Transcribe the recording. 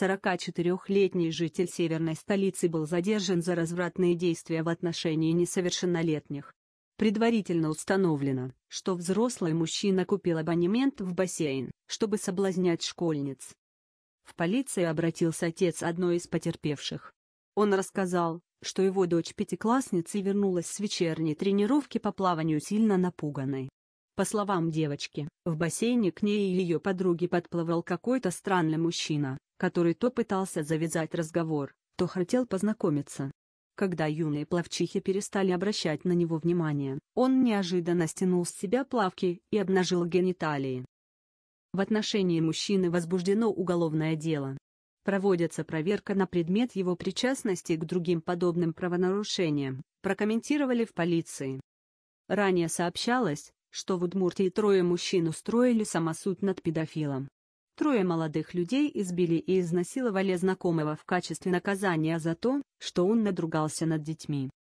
44-летний житель северной столицы был задержан за развратные действия в отношении несовершеннолетних. Предварительно установлено, что взрослый мужчина купил абонемент в бассейн, чтобы соблазнять школьниц. В полицию обратился отец одной из потерпевших. Он рассказал, что его дочь пятиклассницы вернулась с вечерней тренировки по плаванию сильно напуганной. По словам девочки, в бассейне к ней и ее подруге подплывал какой-то странный мужчина, который то пытался завязать разговор, то хотел познакомиться. Когда юные плавчихи перестали обращать на него внимание, он неожиданно стянул с себя плавки и обнажил гениталии. В отношении мужчины возбуждено уголовное дело. Проводится проверка на предмет его причастности к другим подобным правонарушениям, прокомментировали в полиции. Ранее сообщалось, что в Удмуртии трое мужчин устроили самосуд над педофилом. Трое молодых людей избили и изнасиловали знакомого в качестве наказания за то, что он надругался над детьми.